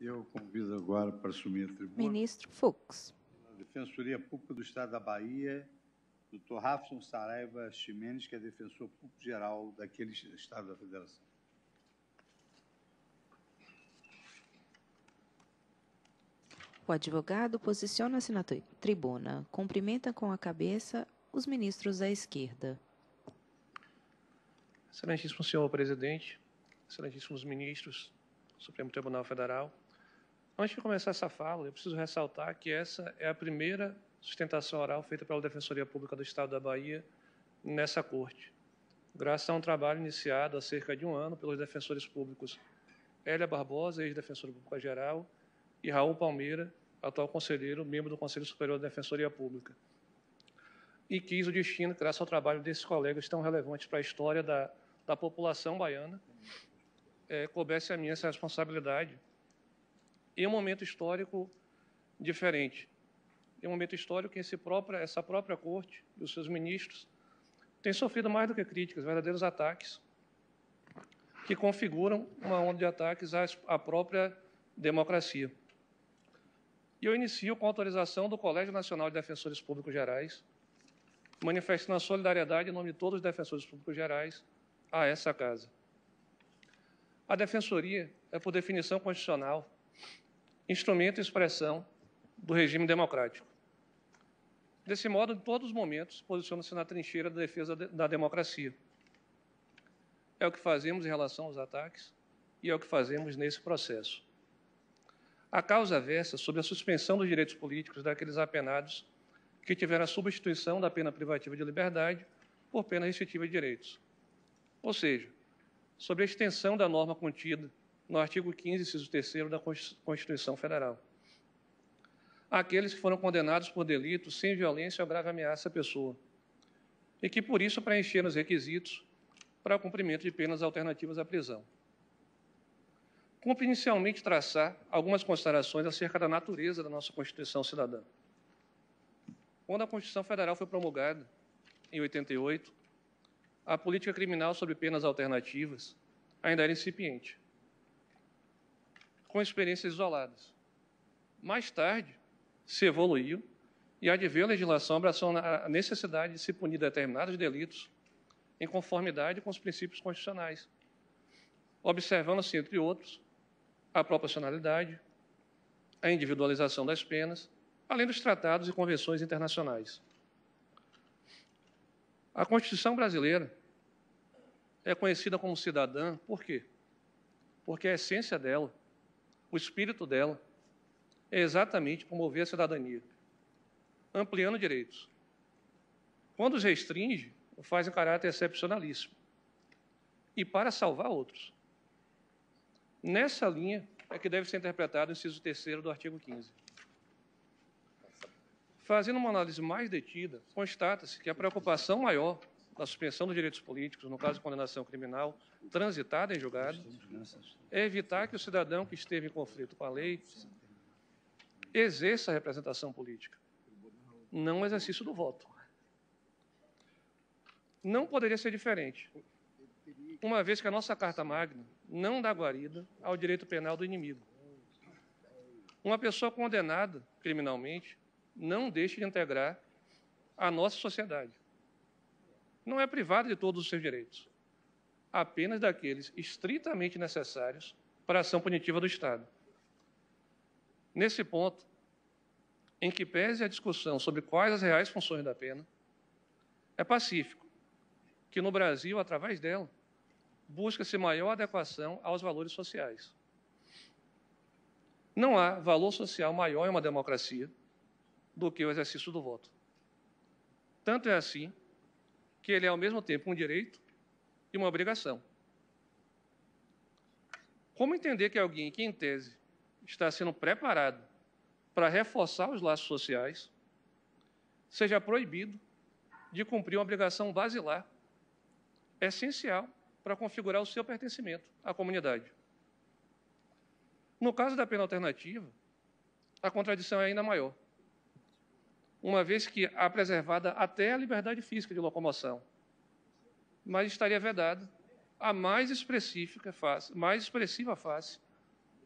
Eu convido agora para assumir a tribuna. Ministro Fux. A Defensoria Pública do Estado da Bahia, Dr. Rafson Saraiva Ximenes, que é defensor público-geral daquele Estado da Federação. O advogado posiciona-se na tribuna, cumprimenta com a cabeça os ministros da esquerda. Excelentíssimo senhor presidente, excelentíssimos ministros do Supremo Tribunal Federal, Antes de começar essa fala, eu preciso ressaltar que essa é a primeira sustentação oral feita pela Defensoria Pública do Estado da Bahia nessa Corte, graças a um trabalho iniciado há cerca de um ano pelos defensores públicos Hélia Barbosa, ex-defensora pública geral, e Raul Palmeira, atual conselheiro, membro do Conselho Superior da Defensoria Pública. E quis o destino, graças ao trabalho desses colegas tão relevantes para a história da, da população baiana, é, coubesse a minha essa responsabilidade em um momento histórico diferente. Em um momento histórico que próprio, essa própria corte e os seus ministros têm sofrido mais do que críticas, verdadeiros ataques, que configuram uma onda de ataques à, à própria democracia. E eu inicio com a autorização do Colégio Nacional de Defensores Públicos Gerais, manifestando a solidariedade em nome de todos os defensores públicos gerais a essa casa. A defensoria é, por definição constitucional, instrumento e expressão do regime democrático. Desse modo, em todos os momentos, posiciona-se na trincheira da defesa da democracia. É o que fazemos em relação aos ataques e é o que fazemos nesse processo. A causa versa sobre a suspensão dos direitos políticos daqueles apenados que tiveram a substituição da pena privativa de liberdade por pena restritiva de direitos. Ou seja, sobre a extensão da norma contida no artigo 15, inciso 3 da Constituição Federal. Aqueles que foram condenados por delito sem violência ou grave ameaça à pessoa, e que por isso preencheram os requisitos para o cumprimento de penas alternativas à prisão. Cumpre inicialmente traçar algumas considerações acerca da natureza da nossa Constituição cidadã. Quando a Constituição Federal foi promulgada, em 88, a política criminal sobre penas alternativas ainda era incipiente com experiências isoladas. Mais tarde, se evoluiu e adveio a legislação abraçando a necessidade de se punir determinados delitos em conformidade com os princípios constitucionais, observando-se, assim, entre outros, a proporcionalidade, a individualização das penas, além dos tratados e convenções internacionais. A Constituição brasileira é conhecida como cidadã por quê? Porque a essência dela o espírito dela é exatamente promover a cidadania, ampliando direitos. Quando os restringe, o faz em caráter excepcionalíssimo e para salvar outros. Nessa linha é que deve ser interpretado o inciso 3 do artigo 15. Fazendo uma análise mais detida, constata-se que a preocupação maior na suspensão dos direitos políticos, no caso de condenação criminal, transitada em julgado, é evitar que o cidadão que esteve em conflito com a lei exerça a representação política, não o exercício do voto. Não poderia ser diferente, uma vez que a nossa Carta Magna não dá guarida ao direito penal do inimigo. Uma pessoa condenada criminalmente não deixa de integrar a nossa sociedade não é privada de todos os seus direitos, apenas daqueles estritamente necessários para a ação punitiva do Estado. Nesse ponto, em que pese a discussão sobre quais as reais funções da pena, é pacífico que no Brasil, através dela, busca-se maior adequação aos valores sociais. Não há valor social maior em uma democracia do que o exercício do voto. Tanto é assim que ele é ao mesmo tempo um direito e uma obrigação. Como entender que alguém que, em tese, está sendo preparado para reforçar os laços sociais seja proibido de cumprir uma obrigação basilar, essencial para configurar o seu pertencimento à comunidade? No caso da pena alternativa, a contradição é ainda maior uma vez que há preservada até a liberdade física de locomoção. Mas estaria vedada a mais específica face, mais expressiva face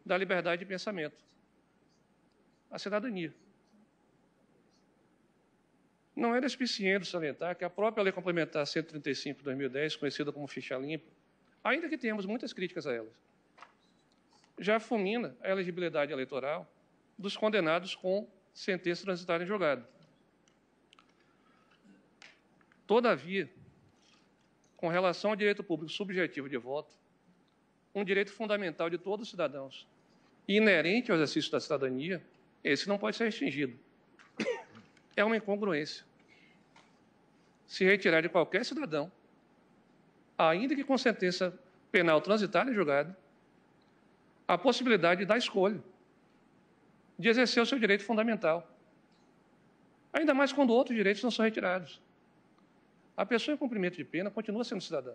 da liberdade de pensamento, a cidadania. Não era suficiente salientar que a própria Lei Complementar 135 de 2010, conhecida como ficha limpa, ainda que tenhamos muitas críticas a ela, já fulmina a elegibilidade eleitoral dos condenados com sentença transitada em julgado. Todavia, com relação ao direito público subjetivo de voto, um direito fundamental de todos os cidadãos, inerente ao exercício da cidadania, esse não pode ser restringido. É uma incongruência. Se retirar de qualquer cidadão, ainda que com sentença penal transitada e julgada, a possibilidade da escolha de exercer o seu direito fundamental. Ainda mais quando outros direitos não são retirados a pessoa em cumprimento de pena continua sendo cidadã.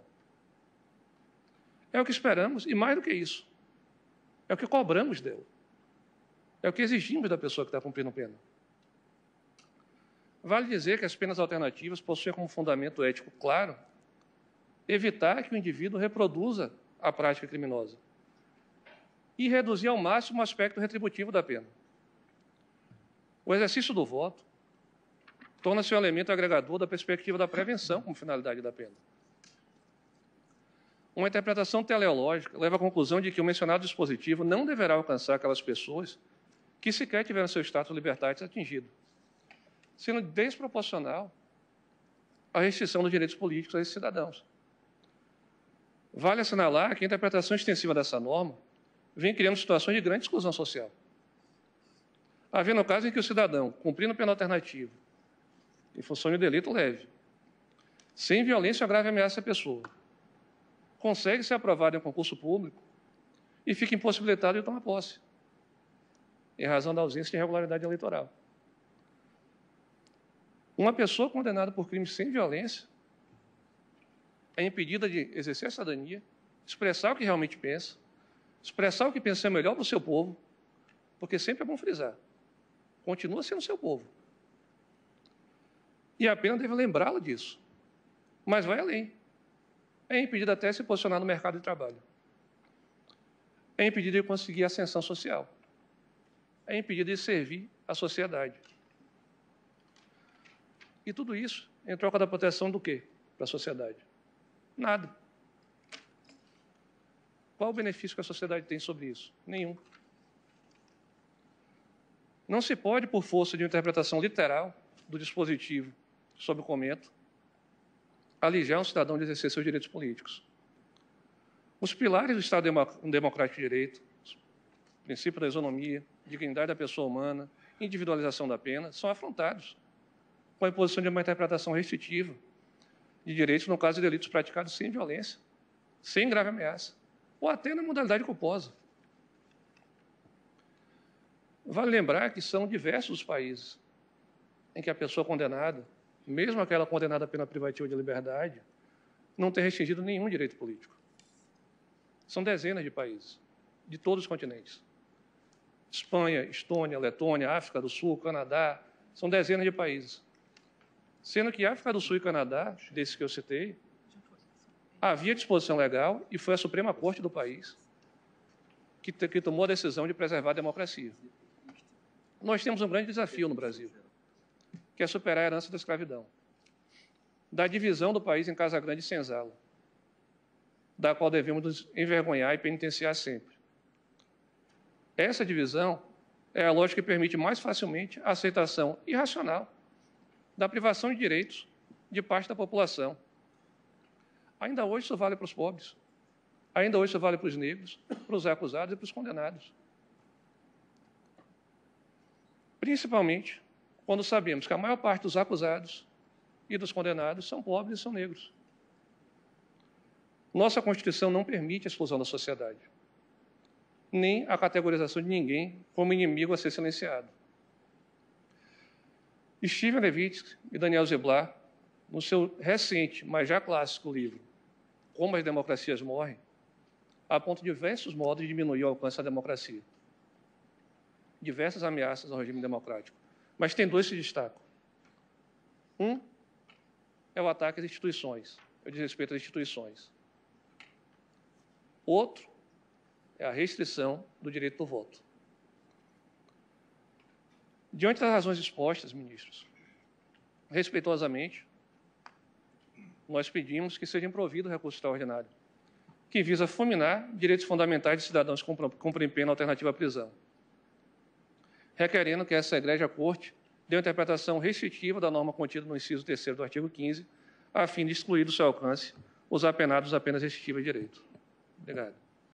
É o que esperamos, e mais do que isso, é o que cobramos dela. É o que exigimos da pessoa que está cumprindo pena. Vale dizer que as penas alternativas possuem como fundamento ético claro evitar que o indivíduo reproduza a prática criminosa e reduzir ao máximo o aspecto retributivo da pena. O exercício do voto, torna-se um elemento agregador da perspectiva da prevenção como finalidade da pena. Uma interpretação teleológica leva à conclusão de que o mencionado dispositivo não deverá alcançar aquelas pessoas que sequer tiveram seu status libertário atingido, sendo desproporcional à restrição dos direitos políticos a esses cidadãos. Vale assinalar que a interpretação extensiva dessa norma vem criando situações de grande exclusão social. Havendo casos em que o cidadão, cumprindo pena alternativa, em função de delito leve, sem violência ou grave ameaça à pessoa, consegue ser aprovado em um concurso público e fica impossibilitado de tomar posse, em razão da ausência de irregularidade eleitoral. Uma pessoa condenada por crime sem violência é impedida de exercer a cidadania, expressar o que realmente pensa, expressar o que pensa é melhor para o seu povo, porque sempre é bom frisar, continua sendo seu povo. E apenas deve lembrá-la disso. Mas vai além. É impedido até se posicionar no mercado de trabalho. É impedido de conseguir ascensão social. É impedido de servir a sociedade. E tudo isso em troca da proteção do quê para a sociedade? Nada. Qual o benefício que a sociedade tem sobre isso? Nenhum. Não se pode, por força de uma interpretação literal do dispositivo sobre o comento, alijar é um cidadão de exercer seus direitos políticos. Os pilares do Estado Democrático de Direito, princípio da isonomia, dignidade da pessoa humana, individualização da pena, são afrontados com a imposição de uma interpretação restritiva de direitos no caso de delitos praticados sem violência, sem grave ameaça, ou até na modalidade culposa. Vale lembrar que são diversos os países em que a pessoa condenada mesmo aquela condenada à pena privativa de liberdade, não ter restringido nenhum direito político. São dezenas de países, de todos os continentes. Espanha, Estônia, Letônia, África do Sul, Canadá, são dezenas de países. Sendo que África do Sul e Canadá, desses que eu citei, havia disposição legal e foi a Suprema Corte do país que, que tomou a decisão de preservar a democracia. Nós temos um grande desafio no Brasil que é superar a herança da escravidão, da divisão do país em Casa Grande e Senzala, da qual devemos nos envergonhar e penitenciar sempre. Essa divisão é a lógica que permite mais facilmente a aceitação irracional da privação de direitos de parte da população. Ainda hoje isso vale para os pobres, ainda hoje isso vale para os negros, para os acusados e para os condenados. Principalmente quando sabemos que a maior parte dos acusados e dos condenados são pobres e são negros. Nossa Constituição não permite a exclusão da sociedade, nem a categorização de ninguém como inimigo a ser silenciado. Steven Levitsky e Daniel Zeblar, no seu recente, mas já clássico livro, Como as Democracias Morrem, apontam diversos modos de diminuir o alcance da democracia, diversas ameaças ao regime democrático. Mas tem dois que se destacam. Um é o ataque às instituições, o desrespeito às instituições. Outro é a restrição do direito do voto. Diante das razões expostas, ministros, respeitosamente, nós pedimos que seja improvido o recurso extraordinário, que visa fulminar direitos fundamentais de cidadãos cumprem pena alternativa à prisão requerendo que essa Igreja Corte dê uma interpretação restritiva da norma contida no inciso 3 do artigo 15, a fim de excluir do seu alcance os apenados apenas restritivos de direito. Obrigado.